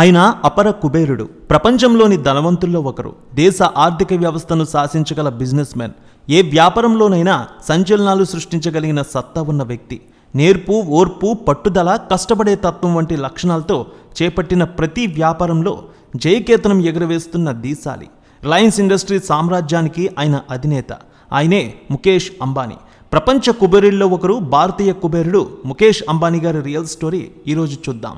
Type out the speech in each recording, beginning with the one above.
ఆయన అపర కుబేరుడు ప్రపంచంలోని ధనవంతుల్లో ఒకరు దేశ ఆర్థిక వ్యవస్థను శాసించగల బిజినెస్ మ్యాన్ ఏ వ్యాపారంలోనైనా సంచలనాలు సృష్టించగలిగిన సత్తా ఉన్న వ్యక్తి నేర్పు ఓర్పు పట్టుదల కష్టపడే తత్వం వంటి లక్షణాలతో చేపట్టిన ప్రతి వ్యాపారంలో జయకేతనం ఎగురవేస్తున్న దీశాలి రిలయన్స్ ఇండస్ట్రీ సామ్రాజ్యానికి ఆయన అధినేత ఆయనే ముఖేష్ అంబానీ ప్రపంచ కుబేరుల్లో ఒకరు భారతీయ కుబేరుడు ముఖేష్ అంబానీ గారి రియల్ స్టోరీ ఈరోజు చూద్దాం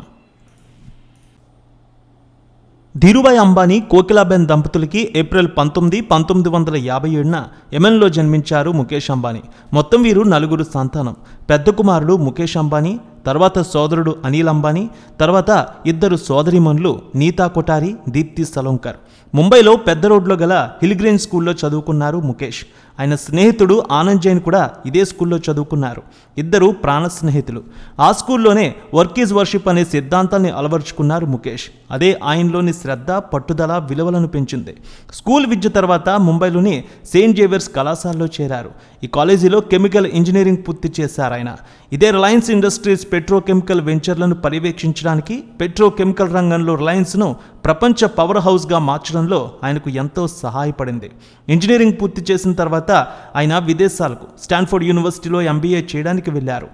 ధీరుభాయ్ అంబానీ కోకిలాబెన్ దంపతులకి ఏప్రిల్ పంతొమ్మిది పంతొమ్మిది వందల యాభై ఏడున ఎమెన్లో జన్మించారు ముఖేష్ అంబానీ మొత్తం వీరు నలుగురు సంతానం పెద్ద కుమారుడు ముఖేష్ అంబానీ తర్వాత సోదరుడు అనిల్ అంబానీ తర్వాత ఇద్దరు సోదరిమనులు నీతా కొటారి దీప్తి సలోంకర్ ముంబైలో పెద్ద రోడ్లో గల హిల్గ్రీన్ స్కూల్లో చదువుకున్నారు ముఖేష్ ఆయన స్నేహితుడు ఆనంద్ జైన్ కూడా ఇదే స్కూల్లో చదువుకున్నారు ఇద్దరు ప్రాణ స్నేహితులు ఆ స్కూల్లోనే వర్క్ ఈజ్ వర్షిప్ అనే సిద్ధాంతాన్ని అలవర్చుకున్నారు ముఖేష్ అదే ఆయనలోని శ్రద్ధ పట్టుదల విలువలను పెంచింది స్కూల్ విద్య తర్వాత ముంబైలోని సెయింట్ జేవియర్స్ కళాశాలలో చేరారు ఈ కాలేజీలో కెమికల్ ఇంజనీరింగ్ పూర్తి చేశారు ఆయన ఇదే రిలయన్స్ ఇండస్ట్రీస్ పెట్రోకెమికల్ వెంచర్లను పర్యవేక్షించడానికి పెట్రోకెమికల్ రంగంలో రిలయన్స్ను ప్రపంచ పవర్ హౌస్గా మార్చడం ప్రయత్నంలో ఆయనకు ఎంతో సహాయపడింది ఇంజనీరింగ్ పూర్తి చేసిన తర్వాత ఆయన విదేశాలకు స్టాన్ఫోర్డ్ యూనివర్సిటీలో ఎంబీఏ చేయడానికి వెళ్ళారు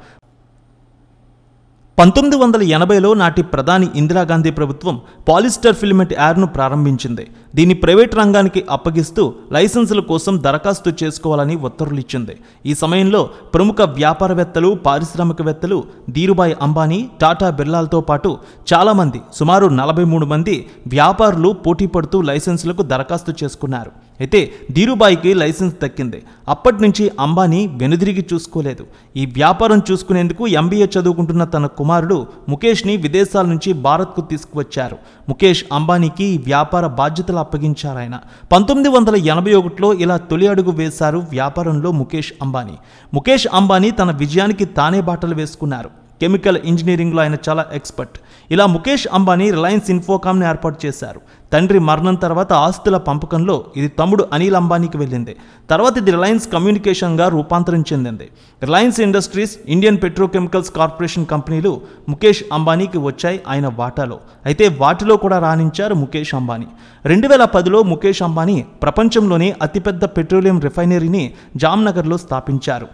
పంతొమ్మిది వందల ఎనభైలో నాటి ప్రధాని ఇందిరాగాంధీ ప్రభుత్వం పాలిస్టర్ ఫిలిమెంట్ యార్ను ప్రారంభించింది దీన్ని ప్రైవేట్ రంగానికి అప్పగిస్తూ లైసెన్సుల కోసం దరఖాస్తు చేసుకోవాలని ఉత్తర్వులు ఇచ్చింది ఈ సమయంలో ప్రముఖ వ్యాపారవేత్తలు పారిశ్రామికవేత్తలు ధీరుభాయ్ అంబానీ టాటా బిర్లాలతో పాటు చాలామంది సుమారు నలభై మూడు మంది వ్యాపారులు పోటీ పడుతూ లైసెన్సులకు దరఖాస్తు చేసుకున్నారు అయితే ధీరుబాయికి లైసెన్స్ దక్కింది అప్పటి నుంచి అంబానీ వెనుదిరిగి చూసుకోలేదు ఈ వ్యాపారం చూసుకునేందుకు ఎంబీఏ చదువుకుంటున్న తన కుమారుడు ముఖేష్ని విదేశాల నుంచి భారత్కు తీసుకువచ్చారు ముఖేష్ అంబానీకి ఈ వ్యాపార బాధ్యతలు అప్పగించారాయన పంతొమ్మిది వందల ఎనభై ఒకటిలో ఇలా తొలి అడుగు వేశారు వ్యాపారంలో ముఖేష్ అంబానీ ముఖేష్ అంబానీ తన విజయానికి తానే బాటలు వేసుకున్నారు కెమికల్ ఇంజనీరింగ్లో ఆయన చాలా ఎక్స్పర్ట్ ఇలా ముఖేష్ అంబానీ రిలయన్స్ ఇన్ఫోకామ్ని ఏర్పాటు చేశారు తండ్రి మరణం తర్వాత ఆస్తుల పంపకంలో ఇది తమ్ముడు అనిల్ అంబానీకి వెళ్ళింది తర్వాత ఇది రిలయన్స్ కమ్యూనికేషన్గా రూపాంతరం చెందింది రిలయన్స్ ఇండస్ట్రీస్ ఇండియన్ పెట్రోకెమికల్స్ కార్పొరేషన్ కంపెనీలు ముఖేష్ అంబానీకి వచ్చాయి ఆయన వాటాలో అయితే వాటిలో కూడా రాణించారు ముఖేష్ అంబానీ రెండు వేల పదిలో ముఖేష్ అంబానీ ప్రపంచంలోనే అతిపెద్ద పెట్రోలియం రిఫైనరీని జామ్నగర్లో స్థాపించారు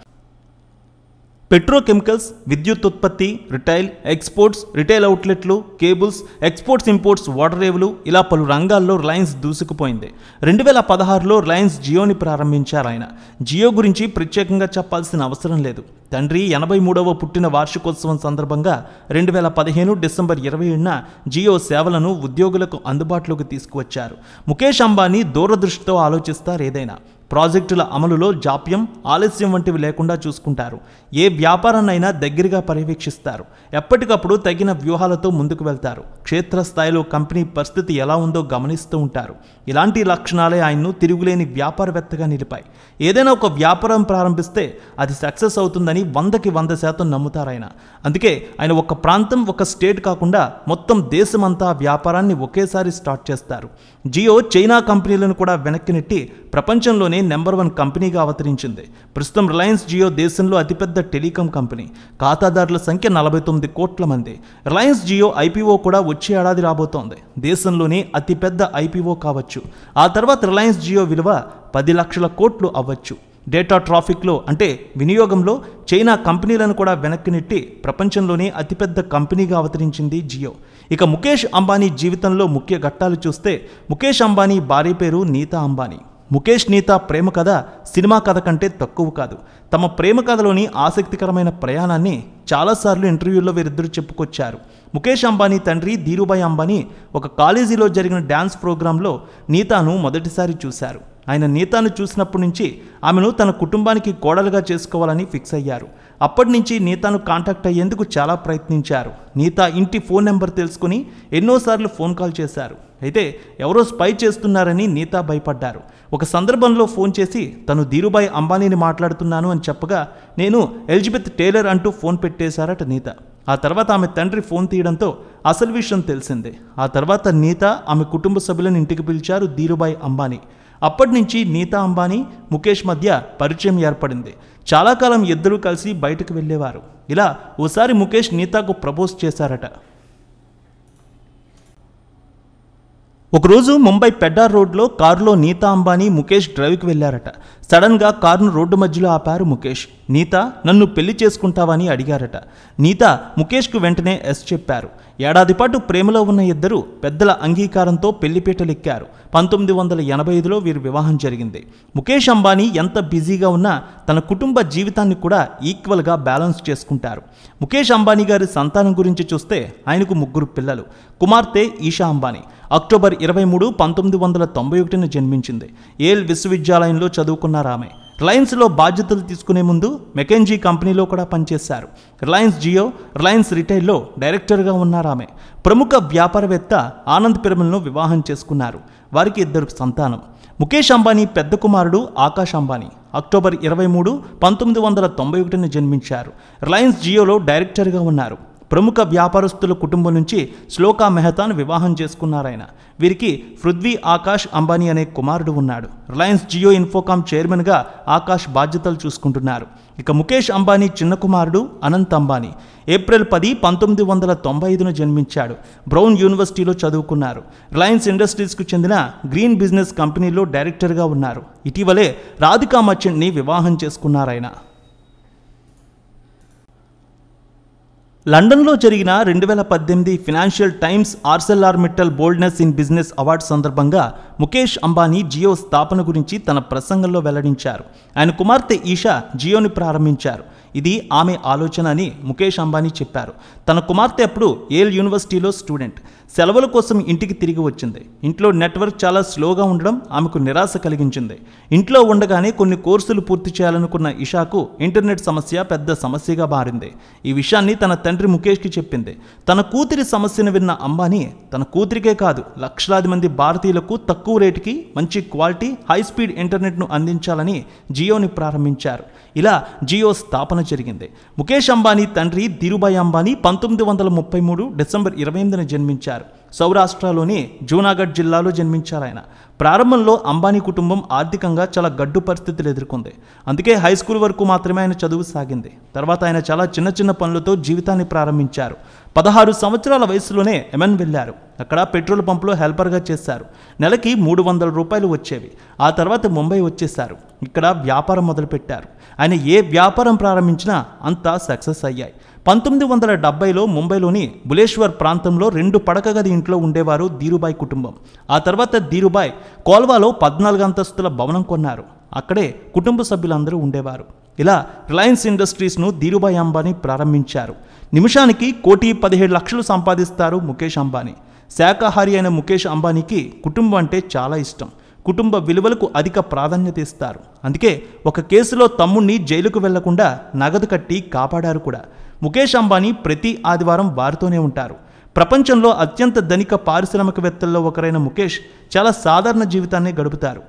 పెట్రోకెమికల్స్ విద్యుత్ ఉత్పత్తి రిటైల్ ఎక్స్పోర్ట్స్ రిటైల్ అవుట్లెట్లు కేబుల్స్ ఎక్స్పోర్ట్స్ ఇంపోర్ట్స్ వాటర్ రేవులు ఇలా పలు రంగాల్లో రిలయన్స్ దూసుకుపోయింది రెండు వేల పదహారులో రిలయన్స్ జియోని ప్రారంభించారు ఆయన జియో గురించి ప్రత్యేకంగా చెప్పాల్సిన అవసరం లేదు తండ్రి ఎనభై మూడవ పుట్టిన వార్షికోత్సవం సందర్భంగా రెండు వేల పదిహేను డిసెంబర్ ఇరవై ఏడున జియో సేవలను ఉద్యోగులకు అందుబాటులోకి తీసుకువచ్చారు ముఖేష్ అంబానీ దూరదృష్టితో ఆలోచిస్తారేదైనా ప్రాజెక్టుల అమలులో జాప్యం ఆలస్యం వంటివి లేకుండా చూసుకుంటారు ఏ వ్యాపారాన్నైనా దగ్గరగా పర్యవేక్షిస్తారు ఎప్పటికప్పుడు తగిన వ్యూహాలతో ముందుకు వెళ్తారు క్షేత్రస్థాయిలో కంపెనీ పరిస్థితి ఎలా ఉందో గమనిస్తూ ఉంటారు ఇలాంటి లక్షణాలే ఆయన్ను తిరుగులేని వ్యాపారవేత్తగా నిలిపాయి ఏదైనా ఒక వ్యాపారం ప్రారంభిస్తే అది సక్సెస్ అవుతుందని వందకి వంద శాతం నమ్ముతారు ఆయన అందుకే ఆయన ఒక ప్రాంతం ఒక స్టేట్ కాకుండా మొత్తం దేశమంతా వ్యాపారాన్ని ఒకేసారి స్టార్ట్ చేస్తారు జియో చైనా కంపెనీలను కూడా వెనక్కి నెట్టి ప్రపంచంలోనే నెంబర్ వన్ కంపెనీగా అవతరించింది ప్రస్తుతం రిలయన్స్ జియో దేశంలో అతిపెద్ద టెలికాం కంపెనీ ఖాతాదారుల సంఖ్య నలభై తొమ్మిది కోట్ల మంది రిలయన్స్ జియో ఐపీఓ కూడా వచ్చే ఏడాది రాబోతోంది దేశంలోనే అతిపెద్ద ఐపీఓ కావచ్చు ఆ తర్వాత రిలయన్స్ జియో విలువ పది లక్షల కోట్లు అవ్వచ్చు డేటా ట్రాఫిక్లో అంటే వినియోగంలో చైనా కంపెనీలను కూడా వెనక్కి నెట్టి ప్రపంచంలోనే అతిపెద్ద కంపెనీగా అవతరించింది జియో ఇక ముఖేష్ అంబానీ జీవితంలో ముఖ్య ఘట్టాలు చూస్తే ముఖేష్ అంబానీ భార్య పేరు నీతా అంబానీ ముఖేష్ నీతా ప్రేమ కథ సినిమా కథ కంటే తక్కువ కాదు తమ ప్రేమ కథలోని ఆసక్తికరమైన ప్రయాణాన్ని చాలాసార్లు ఇంటర్వ్యూల్లో వీరిద్దరూ చెప్పుకొచ్చారు ముఖేష్ అంబానీ తండ్రి ధీరుభాయ్ అంబానీ ఒక కాలేజీలో జరిగిన డ్యాన్స్ ప్రోగ్రాంలో నీతాను మొదటిసారి చూశారు ఆయన నీతాను చూసినప్పటి నుంచి ఆమెను తన కుటుంబానికి కోడలుగా చేసుకోవాలని ఫిక్స్ అయ్యారు అప్పటి నుంచి నీతాను కాంటాక్ట్ అయ్యేందుకు చాలా ప్రయత్నించారు నీతా ఇంటి ఫోన్ నెంబర్ తెలుసుకుని ఎన్నోసార్లు ఫోన్ కాల్ చేశారు అయితే ఎవరో స్పై చేస్తున్నారని నీతా భయపడ్డారు ఒక సందర్భంలో ఫోన్ చేసి తను ధీరుభాయ్ అంబానీని మాట్లాడుతున్నాను అని చెప్పగా నేను ఎలిజబెత్ టేలర్ అంటూ ఫోన్ పెట్టేశారట నీత ఆ తర్వాత ఆమె తండ్రి ఫోన్ తీయడంతో అసలు విషయం తెలిసిందే ఆ తర్వాత నీత ఆమె కుటుంబ సభ్యులను ఇంటికి పిలిచారు ధీరుభాయ్ అంబానీ అప్పటి నుంచి నీతా అంబానీ ముఖేష్ మధ్య పరిచయం ఏర్పడింది చాలా కాలం ఇద్దరూ కలిసి బయటకు వెళ్ళేవారు ఇలా ఓసారి ముఖేష్ నీతాకు ప్రపోజ్ చేశారట ఒకరోజు ముంబై పెడ్డార్ రోడ్లో కారులో నీతా అంబానీ ముఖేష్ డ్రైవ్కి వెళ్ళారట సడన్గా కారును రోడ్డు మధ్యలో ఆపారు ముఖేష్ నీత నన్ను పెళ్లి చేసుకుంటావని అడిగారట నీత ముఖేష్కు వెంటనే ఎస్ చెప్పారు ఏడాది పాటు ప్రేమలో ఉన్న ఇద్దరు పెద్దల అంగీకారంతో పెళ్లిపీటలెక్కారు పంతొమ్మిది వందల ఎనభై ఐదులో వీరు వివాహం జరిగింది ముఖేష్ అంబానీ ఎంత బిజీగా ఉన్నా తన కుటుంబ జీవితాన్ని కూడా ఈక్వల్గా బ్యాలెన్స్ చేసుకుంటారు ముఖేష్ అంబానీ గారి సంతానం గురించి చూస్తే ఆయనకు ముగ్గురు పిల్లలు కుమార్తె ఈషా అంబానీ అక్టోబర్ ఇరవై మూడు పంతొమ్మిది వందల తొంభై ఒకటిన జన్మించింది ఏల్ విశ్వవిద్యాలయంలో చదువుకున్నారు ఆమె రిలయన్స్లో బాధ్యతలు తీసుకునే ముందు మెకెన్జీ కంపెనీలో కూడా పనిచేశారు రిలయన్స్ జియో రిలయన్స్ రిటైల్లో డైరెక్టర్గా ఉన్నారు ఆమె ప్రముఖ వ్యాపారవేత్త ఆనంద్ పిరమల్ను వివాహం చేసుకున్నారు వారికి ఇద్దరు సంతానం ముఖేష్ అంబానీ పెద్ద కుమారుడు ఆకాష్ అంబానీ అక్టోబర్ ఇరవై మూడు పంతొమ్మిది వందల తొంభై ఒకటిన జన్మించారు రిలయన్స్ జియోలో డైరెక్టర్గా ఉన్నారు ప్రముఖ వ్యాపారస్తుల కుటుంబం నుంచి శ్లోకా మెహతాను వివాహం చేసుకున్నారాయన వీరికి పృథ్వీ ఆకాష్ అంబానీ అనే కుమారుడు ఉన్నాడు రిలయన్స్ జియో ఇన్ఫోకామ్ చైర్మన్గా ఆకాష్ బాధ్యతలు చూసుకుంటున్నారు ఇక ముఖేష్ అంబానీ చిన్న కుమారుడు అనంత్ అంబానీ ఏప్రిల్ పది పంతొమ్మిది వందల తొంభై ఐదున జన్మించాడు బ్రౌన్ యూనివర్సిటీలో చదువుకున్నారు రిలయన్స్ ఇండస్ట్రీస్కు చెందిన గ్రీన్ బిజినెస్ కంపెనీలో డైరెక్టర్గా ఉన్నారు ఇటీవలే రాధికా మర్చెంట్ని వివాహం చేసుకున్నారాయన లండన్లో జరిగిన రెండు వేల పద్దెనిమిది Financial Times R Mittal boldness in business award సందర్భంగా ముఖేష్ అంబానీ జియో స్థాపన గురించి తన ప్రసంగంలో వెల్లడించారు ఆయన కుమార్తె ఈషా జియోని ప్రారంభించారు ఇది ఆమె ఆలోచన అని ముఖేష్ అంబానీ చెప్పారు తన కుమార్తె అప్పుడు ఏల్ యూనివర్సిటీలో స్టూడెంట్ సెలవుల కోసం ఇంటికి తిరిగి వచ్చింది ఇంట్లో నెట్వర్క్ చాలా స్లోగా ఉండడం ఆమెకు నిరాశ కలిగించింది ఇంట్లో ఉండగానే కొన్ని కోర్సులు పూర్తి చేయాలనుకున్న ఇషాకు ఇంటర్నెట్ సమస్య పెద్ద సమస్యగా మారింది ఈ విషయాన్ని తన తండ్రి ముఖేష్కి చెప్పింది తన కూతురి సమస్యను విన్న అంబానీ తన కూతురికే కాదు లక్షలాది మంది భారతీయులకు తక్కువ తక్కువ రేటుకి మంచి క్వాలిటీ హై స్పీడ్ ఇంటర్నెట్ను అందించాలని జియోని ప్రారంభించారు ఇలా జియో స్థాపన జరిగింది ముఖేష్ అంబానీ తండ్రి ధీరుభాయ్ అంబానీ పంతొమ్మిది వందల ముప్పై మూడు డిసెంబర్ ఇరవై ఎనిమిదిన జన్మించారు సౌరాష్ట్రలోని జూనాగఢ్ జిల్లాలో జన్మించారు ఆయన ప్రారంభంలో అంబానీ కుటుంబం ఆర్థికంగా చాలా గడ్డు పరిస్థితులు ఎదుర్కొంది అందుకే హై స్కూల్ వరకు మాత్రమే ఆయన చదువు సాగింది తర్వాత ఆయన చాలా చిన్న చిన్న పనులతో జీవితాన్ని ప్రారంభించారు పదహారు సంవత్సరాల వయసులోనే ఎమెన్ వెళ్ళారు అక్కడ పెట్రోల్ పంప్లో హెల్పర్గా చేశారు నెలకి మూడు వందల రూపాయలు వచ్చేవి ఆ తర్వాత ముంబై వచ్చేశారు ఇక్కడ వ్యాపారం మొదలుపెట్టారు ఆయన ఏ వ్యాపారం ప్రారంభించినా అంతా సక్సెస్ అయ్యాయి పంతొమ్మిది వందల డెబ్బైలో ముంబైలోని బులేశ్వర్ ప్రాంతంలో రెండు పడక గది ఇంట్లో ఉండేవారు ధీరుబాయ్ కుటుంబం ఆ తర్వాత ధీరుబాయ్ కోల్వాలో పద్నాలుగు అంతస్తుల భవనం కొన్నారు అక్కడే కుటుంబ సభ్యులందరూ ఉండేవారు ఇలా రిలయన్స్ ఇండస్ట్రీస్ను ధీరుబాయ్ అంబానీ ప్రారంభించారు నిమిషానికి కోటి పదిహేడు లక్షలు సంపాదిస్తారు ముఖేష్ అంబానీ శాఖాహారి అయిన ముఖేష్ అంబానీకి కుటుంబం అంటే చాలా ఇష్టం కుటుంబ విలువలకు అధిక ప్రాధాన్యత ఇస్తారు అందుకే ఒక కేసులో తమ్ముణ్ణి జైలుకు వెళ్లకుండా నగదు కట్టి కాపాడారు కూడా ముఖేష్ అంబానీ ప్రతి ఆదివారం వారితోనే ఉంటారు ప్రపంచంలో అత్యంత ధనిక పారిశ్రామికవేత్తల్లో ఒకరైన ముఖేష్ చాలా సాధారణ జీవితాన్ని గడుపుతారు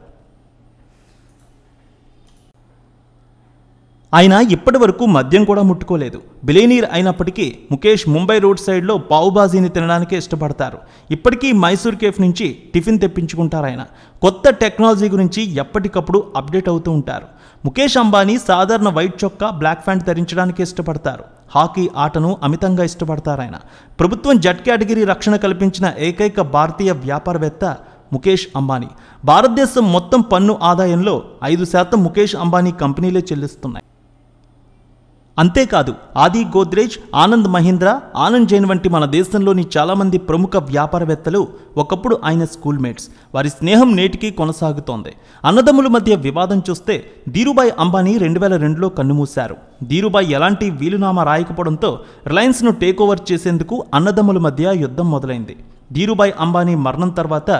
ఆయన ఇప్పటి వరకు మద్యం కూడా ముట్టుకోలేదు బిలేనీర్ అయినప్పటికీ ముఖేష్ ముంబై రోడ్ సైడ్లో పావుబాజీని తినడానికే ఇష్టపడతారు ఇప్పటికీ మైసూర్ కేఫ్ నుంచి టిఫిన్ తెప్పించుకుంటారు ఆయన కొత్త టెక్నాలజీ గురించి ఎప్పటికప్పుడు అప్డేట్ అవుతూ ఉంటారు ముఖేష్ అంబానీ సాధారణ వైట్ చొక్కా బ్లాక్ ఫ్యాంట్ ధరించడానికి ఇష్టపడతారు హాకీ ఆటను అమితంగా ఇష్టపడతారు ఆయన ప్రభుత్వం జట్ కేటగిరీ రక్షణ కల్పించిన ఏకైక భారతీయ వ్యాపారవేత్త ముఖేష్ అంబానీ భారతదేశం మొత్తం పన్ను ఆదాయంలో ఐదు శాతం ముఖేష్ అంబానీ కంపెనీలే చెల్లిస్తున్నాయి అంతేకాదు ఆది గోద్రేజ్ ఆనంద్ మహీంద్ర ఆనంద్ జైన్ వంటి మన దేశంలోని చాలామంది ప్రముఖ వ్యాపారవేత్తలు ఒకప్పుడు ఆయన స్కూల్మేట్స్ వారి స్నేహం నేటికీ కొనసాగుతోంది అన్నదమ్ముల మధ్య వివాదం చూస్తే ధీరుబాయ్ అంబానీ రెండు వేల రెండులో కన్నుమూశారు ధీరుబాయ్ ఎలాంటి వీలునామా రాయకపోవడంతో రిలయన్స్ను టేక్ ఓవర్ చేసేందుకు అన్నదమ్ముల మధ్య యుద్ధం మొదలైంది ధీరుబాయ్ అంబానీ మరణం తర్వాత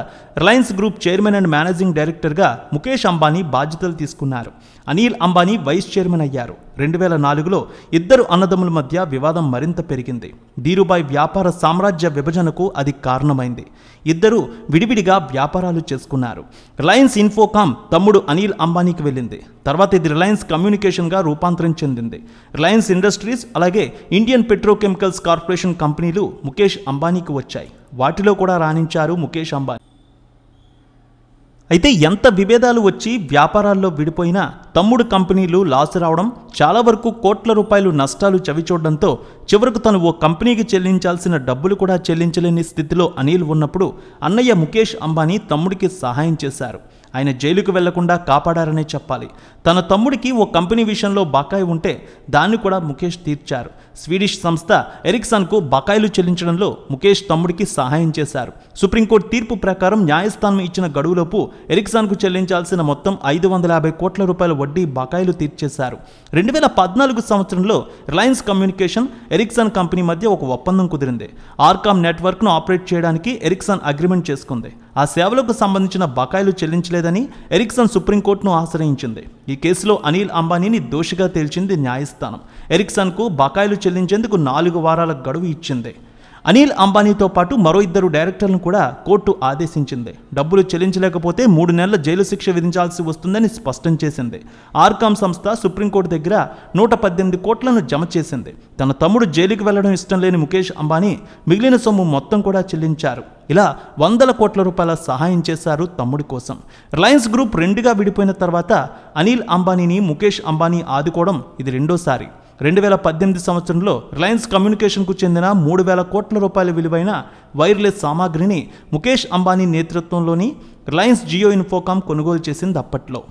Reliance group chairman and managing డైరెక్టర్గా ముఖేష్ అంబానీ బాధ్యతలు తీసుకున్నారు అనిల్ అంబానీ వైస్ చైర్మన్ అయ్యారు రెండు వేల నాలుగులో ఇద్దరు అన్నదమ్ముల మధ్య వివాదం మరింత పెరిగింది ధీరుబాయ్ వ్యాపార సామ్రాజ్య విభజనకు అది కారణమైంది ఇద్దరు విడివిడిగా వ్యాపార వ్యాపారాలు చేసుకున్నారు రిలయన్స్ ఇన్ఫోకామ్ తమ్ముడు అనిల్ అంబానీకి వెళ్ళింది తర్వాత ఇది రిలయన్స్ కమ్యూనికేషన్గా రూపాంతరం చెందింది రిలయన్స్ ఇండస్ట్రీస్ అలాగే ఇండియన్ పెట్రోకెమికల్స్ కార్పొరేషన్ కంపెనీలు ముఖేష్ అంబానీకి వచ్చాయి వాటిలో కూడా రాణించారు ముఖేష్ అంబానీ అయితే ఎంత విభేదాలు వచ్చి వ్యాపారాల్లో విడిపోయినా తమ్ముడు కంపెనీలు లాస్ రావడం చాలా వరకు కోట్ల రూపాయలు నష్టాలు చవిచూడడంతో చివరకు తను ఓ కంపెనీకి చెల్లించాల్సిన డబ్బులు కూడా చెల్లించలేని స్థితిలో అనిల్ ఉన్నప్పుడు అన్నయ్య ముఖేష్ అంబానీ తమ్ముడికి సహాయం చేశారు ఆయన జైలుకు వెళ్లకుండా కాపాడారనే చెప్పాలి తన తమ్ముడికి ఓ కంపెనీ విషయంలో బకాయి ఉంటే దాన్ని కూడా ముఖేష్ తీర్చారు స్వీడిష్ సంస్థ ఎరిక్సన్కు బకాయిలు చెల్లించడంలో ముఖేష్ తమ్ముడికి సహాయం చేశారు సుప్రీంకోర్టు తీర్పు ప్రకారం న్యాయస్థానం ఇచ్చిన గడువులోపు ఎరిక్సన్కు చెల్లించాల్సిన మొత్తం ఐదు వందల యాభై కోట్ల రూపాయల వడ్డీ బకాయిలు తీర్చేశారు రెండు వేల పద్నాలుగు సంవత్సరంలో రిలయన్స్ కమ్యూనికేషన్ ఎరిక్సన్ కంపెనీ మధ్య ఒక ఒప్పందం కుదిరింది ఆర్కామ్ నెట్వర్క్ను ఆపరేట్ చేయడానికి ఎరిక్సన్ అగ్రిమెంట్ చేసుకుంది ఆ సేవలకు సంబంధించిన బకాయిలు చెల్లించలేదని ఎరిక్సన్ సుప్రీంకోర్టును ఆశ్రయించింది ఈ కేసులో అనిల్ అంబానీని దోషిగా తేల్చింది న్యాయస్థానం ఎరిక్సన్కు బకాయిలు చెల్లించేందుకు నాలుగు వారాల గడువు ఇచ్చింది అనిల్ అంబానీతో పాటు మరో ఇద్దరు డైరెక్టర్లను కూడా కోర్టు ఆదేశించింది డబ్బులు చెల్లించలేకపోతే మూడు నెలల జైలు శిక్ష విధించాల్సి వస్తుందని స్పష్టం చేసింది ఆర్కామ్ సంస్థ సుప్రీంకోర్టు దగ్గర నూట పద్దెనిమిది కోట్లను జమ చేసింది తన తమ్ముడు జైలుకి వెళ్లడం ఇష్టం లేని ముఖేష్ అంబానీ మిగిలిన సొమ్ము మొత్తం కూడా చెల్లించారు ఇలా వందల కోట్ల రూపాయల సహాయం చేశారు తమ్ముడి కోసం రిలయన్స్ గ్రూప్ రెండుగా విడిపోయిన తర్వాత అనిల్ అంబానీని ముఖేష్ అంబానీ ఆదుకోవడం ఇది రెండోసారి రెండు వేల పద్దెనిమిది సంవత్సరంలో రిలయన్స్ కమ్యూనికేషన్కు చెందిన మూడు వేల కోట్ల రూపాయల విలువైన వైర్లెస్ సామాగ్రిని ముఖేష్ అంబానీ నేతృత్వంలోని రిలయన్స్ జియో ఇన్ఫోకామ్ కొనుగోలు చేసింది అప్పట్లో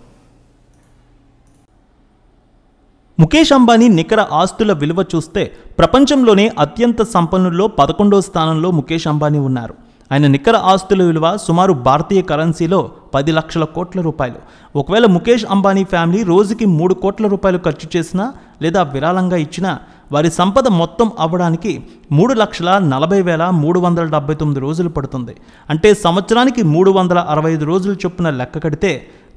ముఖేష్ అంబానీ నికర ఆస్తుల విలువ చూస్తే ప్రపంచంలోనే అత్యంత సంపన్నుల్లో పదకొండవ స్థానంలో ముఖేష్ అంబానీ ఉన్నారు ఆయన నికర ఆస్తుల విలువ సుమారు భారతీయ కరెన్సీలో పది లక్షల కోట్ల రూపాయలు ఒకవేళ ముఖేష్ అంబానీ ఫ్యామిలీ రోజుకి మూడు కోట్ల రూపాయలు ఖర్చు చేసినా లేదా విరాళంగా ఇచ్చినా వారి సంపద మొత్తం అవ్వడానికి మూడు లక్షల నలభై వేల మూడు వందల డెబ్బై తొమ్మిది రోజులు పడుతుంది అంటే సంవత్సరానికి మూడు వందల అరవై ఐదు రోజులు చొప్పున లెక్క కడితే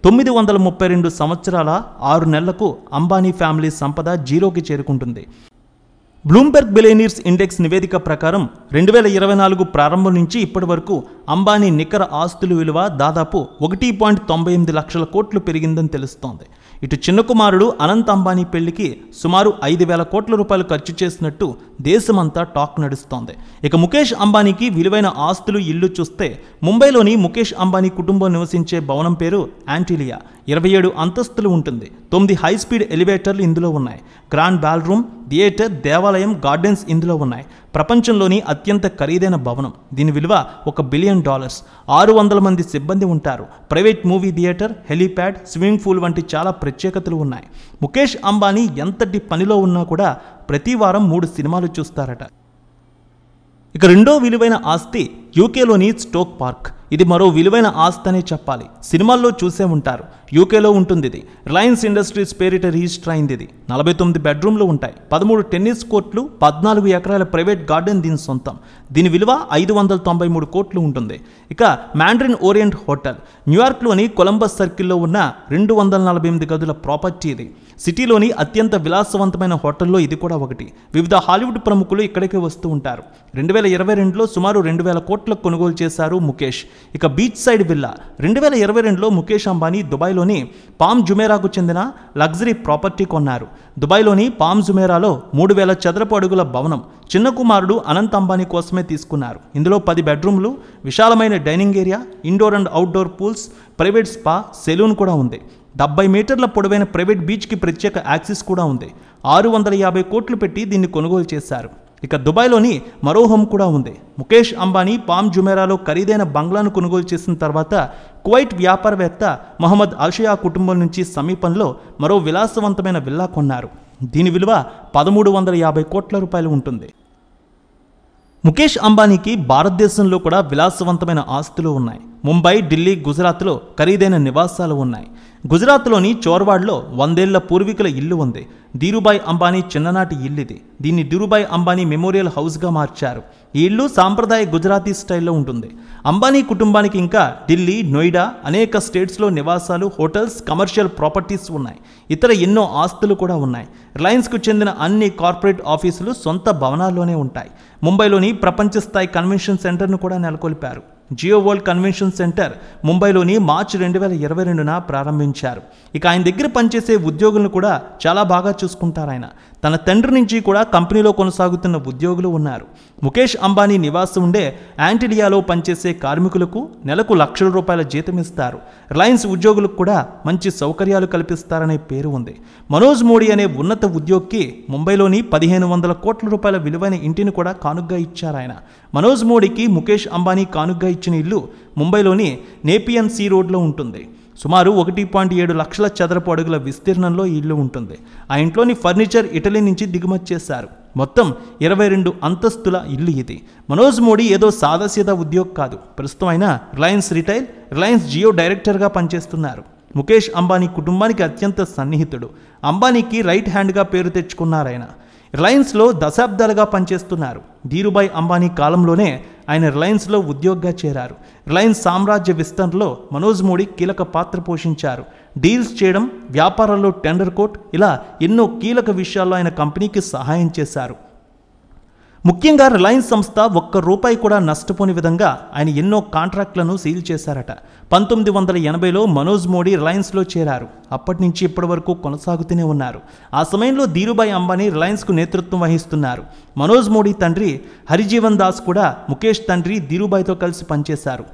తొమ్మిది వందల ముప్పై రెండు సంవత్సరాల ఆరు నెలలకు అంబానీ ఫ్యామిలీ సంపద జీరోకి చేరుకుంటుంది బ్లూంబెర్గ్ బిలేనియర్స్ ఇండెక్స్ నివేదిక ప్రకారం రెండు వేల ఇరవై నాలుగు ప్రారంభం నుంచి ఇప్పటి వరకు అంబానీ నికర ఆస్తుల విలువ దాదాపు ఒకటి పాయింట్ తొంభై ఎనిమిది లక్షల కోట్లు పెరిగిందని తెలుస్తోంది ఇటు చిన్న కుమారుడు అనంత్ అంబానీ పెళ్లికి సుమారు ఐదు వేల కోట్ల రూపాయలు ఖర్చు చేసినట్టు దేశమంతా టాక్ నడుస్తోంది ఇక ముఖేష్ అంబానీకి విలువైన ఆస్తులు ఇల్లు చూస్తే ముంబైలోని ముఖేష్ అంబానీ కుటుంబం నివసించే భవనం పేరు యాంటీలియా ఇరవై ఏడు అంతస్తులు ఉంటుంది తొమ్మిది హై స్పీడ్ ఎలివేటర్లు ఇందులో ఉన్నాయి గ్రాండ్ బాల్రూమ్ థియేటర్ దేవాలయం గార్డెన్స్ ఇందులో ఉన్నాయి ప్రపంచంలోని అత్యంత ఖరీదైన భవనం దీని విలువ ఒక బిలియన్ డాలర్స్ ఆరు వందల మంది సిబ్బంది ఉంటారు private movie theatre helipad swimming pool వంటి చాలా ప్రత్యేకతలు ఉన్నాయి ముఖేష్ అంబానీ ఎంతటి పనిలో ఉన్నా కూడా ప్రతి వారం మూడు సినిమాలు చూస్తారట ఇక రెండో విలువైన ఆస్తి యూకేలోని స్టోక్ పార్క్ ఇది మరో విలువైన ఆస్తనే చెప్పాలి సినిమాల్లో చూసే ఉంటారు యూకేలో ఉంటుంది ఇది రిలయన్స్ ఇండస్ట్రీస్ పేరిట రిజిస్టర్ అయింది ఇది నలభై తొమ్మిది బెడ్రూమ్లు ఉంటాయి పదమూడు టెన్నిస్ కోర్టులు పద్నాలుగు ఎకరాల ప్రైవేట్ గార్డెన్ దీని సొంతం దీని విలువ ఐదు వందల తొంభై మూడు కోట్లు ఉంటుంది ఇక మ్యాండ్రిన్ ఓరియంట్ హోటల్ న్యూయార్క్లోని కొలంబస్ సర్కిల్లో ఉన్న రెండు వందల నలభై ఎనిమిది గదుల ప్రాపర్టీ ఇది సిటీలోని అత్యంత విలాసవంతమైన హోటల్లో ఇది కూడా ఒకటి వివిధ హాలీవుడ్ ప్రముఖులు ఇక్కడికి వస్తూ ఉంటారు రెండు వేల ఇరవై రెండులో సుమారు రెండు వేల కోట్ల కోట్లకు కొనుగోలు చేశారు ముఖేష్ ఇక బీచ్ సైడ్ విల్లా రెండు వేల ఇరవై రెండులో ముఖేష్ అంబానీ దుబాయ్లోని పామ్ జుమేరాకు చెందిన లగ్జరీ ప్రాపర్టీ కొన్నారు దుబాయ్లోని పామ్ జుమేరాలో మూడు వేల చదరపు అడుగుల భవనం చిన్న కుమారుడు అనంత్ అంబానీ కోసమే తీసుకున్నారు ఇందులో పది బెడ్రూమ్లు విశాలమైన dining area indoor and outdoor pools private spa salon కూడా ఉంది డెబ్బై మీటర్ల పొడవైన ప్రైవేట్ బీచ్కి ప్రత్యేక యాక్సిస్ కూడా ఉంది ఆరు వందల యాభై కోట్లు పెట్టి దీన్ని కొనుగోలు చేశారు ఇక దుబాయ్లోని మరో హోమ్ కూడా ఉంది ముఖేష్ అంబానీ పామ్ జుమేరాలో ఖరీదైన బంగ్లాను కొనుగోలు చేసిన తర్వాత కువైట్ వ్యాపారవేత్త మహమ్మద్ అల్షయా కుటుంబం నుంచి సమీపంలో మరో విలాసవంతమైన విల్లా కొన్నారు దీని విలువ పదమూడు వందల యాభై కోట్ల రూపాయలు ఉంటుంది ముఖేష్ అంబానీకి భారతదేశంలో కూడా విలాసవంతమైన ఆస్తులు ఉన్నాయి ముంబై ఢిల్లీ గుజరాత్లో ఖరీదైన నివాసాలు ఉన్నాయి గుజరాత్లోని చోర్వాడ్లో వందేళ్ల పూర్వీకుల ఇల్లు ఉంది ధీరుభాయ్ అంబానీ చిన్ననాటి ఇల్లు ఇది దీన్ని ధీరుభాయ్ అంబానీ మెమోరియల్ హౌస్గా మార్చారు ఈ ఇల్లు సాంప్రదాయ గుజరాతీ స్టైల్లో ఉంటుంది అంబానీ కుటుంబానికి ఇంకా ఢిల్లీ నోయిడా అనేక స్టేట్స్లో నివాసాలు హోటల్స్ కమర్షియల్ ప్రాపర్టీస్ ఉన్నాయి ఇతర ఎన్నో ఆస్తులు కూడా ఉన్నాయి రిలయన్స్కు చెందిన అన్ని కార్పొరేట్ ఆఫీసులు సొంత భవనాల్లోనే ఉంటాయి ముంబైలోని ప్రపంచ స్థాయి కన్వెన్షన్ సెంటర్ను కూడా నెలకొల్పారు జియో వరల్డ్ కన్వెన్షన్ సెంటర్ ముంబైలోని మార్చి రెండు వేల ఇరవై రెండున ప్రారంభించారు ఇక ఆయన దగ్గర పనిచేసే ఉద్యోగులను కూడా చాలా బాగా చూసుకుంటారు ఆయన తన తండ్రి నుంచి కూడా కంపెనీలో కొనసాగుతున్న ఉద్యోగులు ఉన్నారు ముఖేష్ అంబానీ నివాసం ఉండే యాంటిలియాలో పనిచేసే కార్మికులకు నెలకు లక్షల రూపాయల జీతం ఇస్తారు రిలయన్స్ ఉద్యోగులకు కూడా మంచి సౌకర్యాలు కల్పిస్తారనే పేరు ఉంది మనోజ్ మోడీ అనే ఉన్నత ఉద్యోగికి ముంబైలోని పదిహేను వందల కోట్ల రూపాయల విలువైన ఇంటిని కూడా కానుగ్గా ఇచ్చారాయన మనోజ్ మోడీకి ముఖేష్ అంబానీ కానుగ్గా ఇచ్చిన ఇల్లు ముంబైలోని నేపియన్ సీ రోడ్లో ఉంటుంది సుమారు ఒకటి పాయింట్ ఏడు లక్షల చదరపు అడుగుల విస్తీర్ణంలో ఇల్లు ఉంటుంది ఆ ఇంట్లోని ఫర్నిచర్ ఇటలీ నుంచి దిగుమతి చేశారు మొత్తం ఇరవై రెండు అంతస్తుల ఇల్లు ఇది మనోజ్ మోడీ ఏదో సాదాసీదా ఉద్యోగ్ కాదు ప్రస్తుతం ఆయన రిలయన్స్ రిటైల్ రిలయన్స్ జియో డైరెక్టర్గా పనిచేస్తున్నారు ముఖేష్ అంబానీ కుటుంబానికి అత్యంత సన్నిహితుడు అంబానీకి రైట్ హ్యాండ్గా పేరు తెచ్చుకున్నారాయన రిలయన్స్లో దశాబ్దాలుగా పనిచేస్తున్నారు ధీరుభాయ్ అంబానీ కాలంలోనే ఆయన రిలయన్స్లో ఉద్యోగ్గా చేరారు రిలయన్స్ సామ్రాజ్య విస్తరణలో మనోజ్ మోడీ కీలక పాత్ర పోషించారు డీల్స్ చేయడం వ్యాపారాల్లో టెండర్ కోట్ ఇలా ఎన్నో కీలక విషయాల్లో ఆయన కంపెనీకి సహాయం చేశారు ముఖ్యంగా రిలయన్స్ సంస్థ ఒక్క రూపాయి కూడా నష్టపోని విధంగా ఆయన ఎన్నో కాంట్రాక్టులను సీల్ చేశారట పంతొమ్మిది వందల ఎనభైలో మనోజ్ మోడీ రిలయన్స్లో చేరారు అప్పటి నుంచి ఇప్పటి వరకు కొనసాగుతూనే ఉన్నారు ఆ సమయంలో ధీరుభాయ్ అంబానీ రిలయన్స్కు నేతృత్వం వహిస్తున్నారు మనోజ్ మోడీ తండ్రి హరిజీవన్ దాస్ కూడా ముఖేష్ తండ్రి ధీరుభాయ్తో కలిసి పనిచేశారు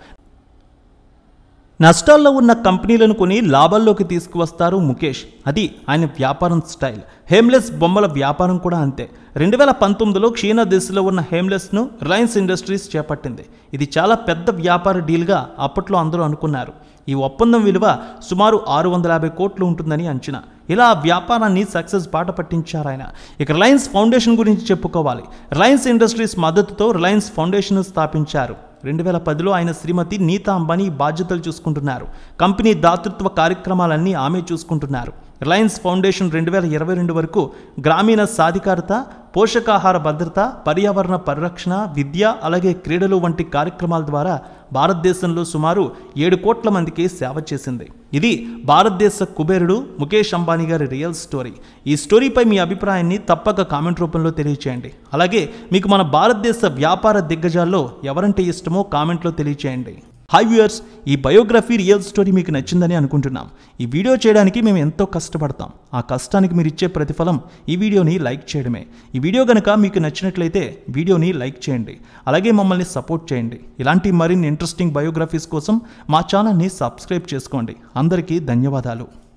నష్టాల్లో ఉన్న కంపెనీలను కొని లాభాల్లోకి తీసుకువస్తారు ముఖేష్ అది ఆయన వ్యాపారం స్టైల్ హేమ్లెస్ బొమ్మల వ్యాపారం కూడా అంతే రెండు వేల పంతొమ్మిదిలో క్షీణ దిశలో ఉన్న హేమ్లెస్ను రిలయన్స్ ఇండస్ట్రీస్ చేపట్టింది ఇది చాలా పెద్ద వ్యాపార డీల్గా అప్పట్లో అందరూ అనుకున్నారు ఈ ఒప్పందం విలువ సుమారు ఆరు వందల యాభై కోట్లు ఉంటుందని అంచనా ఇలా వ్యాపారాన్ని సక్సెస్ బాట పట్టించారు ఆయన ఇక రిలయన్స్ ఫౌండేషన్ గురించి చెప్పుకోవాలి రిలయన్స్ ఇండస్ట్రీస్ మద్దతుతో రిలయన్స్ ఫౌండేషన్ స్థాపించారు రెండు వేల పదిలో ఆయన శ్రీమతి నీతా అంబానీ బాధ్యతలు చూసుకుంటున్నారు కంపెనీ దాతృత్వ కార్యక్రమాలన్నీ ఆమె చూసుకుంటున్నారు రిలయన్స్ ఫౌండేషన్ రెండు వేల ఇరవై రెండు వరకు గ్రామీణ సాధికారత పోషకాహార భద్రత పర్యావరణ పరిరక్షణ విద్య అలాగే క్రీడలు వంటి కార్యక్రమాల ద్వారా భారతదేశంలో సుమారు ఏడు కోట్ల మందికి సేవ చేసింది ఇది భారతదేశ కుబేరుడు ముఖేష్ అంబానీ గారి రియల్ స్టోరీ ఈ స్టోరీపై మీ అభిప్రాయాన్ని తప్పక కామెంట్ రూపంలో తెలియచేయండి అలాగే మీకు మన భారతదేశ వ్యాపార దిగ్గజాల్లో ఎవరంటే ఇష్టమో కామెంట్లో తెలియచేయండి హాయ్ వ్యూయర్స్ ఈ బయోగ్రఫీ రియల్ స్టోరీ మీకు నచ్చిందని అనుకుంటున్నాం ఈ వీడియో చేయడానికి మేము ఎంతో కష్టపడతాం ఆ కష్టానికి మీరు ఇచ్చే ప్రతిఫలం ఈ వీడియోని లైక్ చేయడమే ఈ వీడియో కనుక మీకు నచ్చినట్లయితే వీడియోని లైక్ చేయండి అలాగే మమ్మల్ని సపోర్ట్ చేయండి ఇలాంటి మరిన్ని ఇంట్రెస్టింగ్ బయోగ్రఫీస్ కోసం మా ఛానల్ని సబ్స్క్రైబ్ చేసుకోండి అందరికీ ధన్యవాదాలు